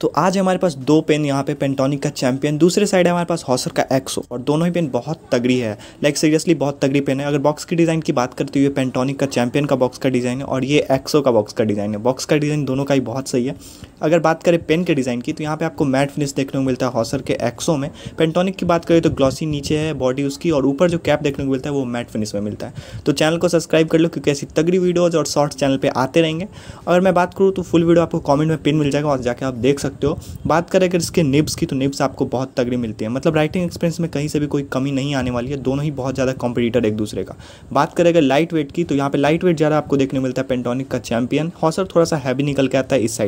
तो आज हमारे पास दो पेन यहाँ पे पेंटोनिक का चैंपियन दूसरे साइड है हमारे पास हॉसर का एक्सो और दोनों ही पेन बहुत तगड़ी है लाइक सीरियसली बहुत तगड़ी पेन है अगर बॉक्स की डिज़ाइन की बात करते हुए पेंटोनिक का चैंपियन का बॉक्स का डिज़ाइन है और ये एक्सो का बॉक्स का डिज़ाइन है बॉक्स का डिज़ाइन दोनों का ही बहुत सही है अगर बात करें पेन के डिज़ाइन की तो यहाँ पे आपको मैट फिनिश देखने को मिलता है हॉसर के एक्सो में पेंटोनिक की बात करें तो ग्लॉसी नीचे है बॉडी उसकी और ऊपर जो कैप देखने को मिलता है वो मैट फिनिश में मिलता है तो चैनल को सब्सक्राइब कर लो क्योंकि ऐसी तगड़ी वीडियोज़ और शॉर्ट्स चैनल पर आते रहेंगे अगर मैं बात करूँ तो फुल वीडियो आपको कॉमेंट में पिन मिल जाएगा और जाकर आप देख सकते हो बात करें अगर इसके निब्स की तो निब्स आपको बहुत तगड़ी मिलती है मतलब राइटिंग एक्सपीरियंस में कहीं से भी कोई कमी नहीं आने वाली है दोनों ही बहुत ज़्यादा कॉम्पिटिटर एक दूसरे का बात करें अगर लाइट वेट की तो यहाँ पर लाइट वेट ज़्यादा आपको देखने मिलता है पेंटोनिक का चैंपियन हॉसर थोड़ा सा हैवी निकल के आता है इस साइड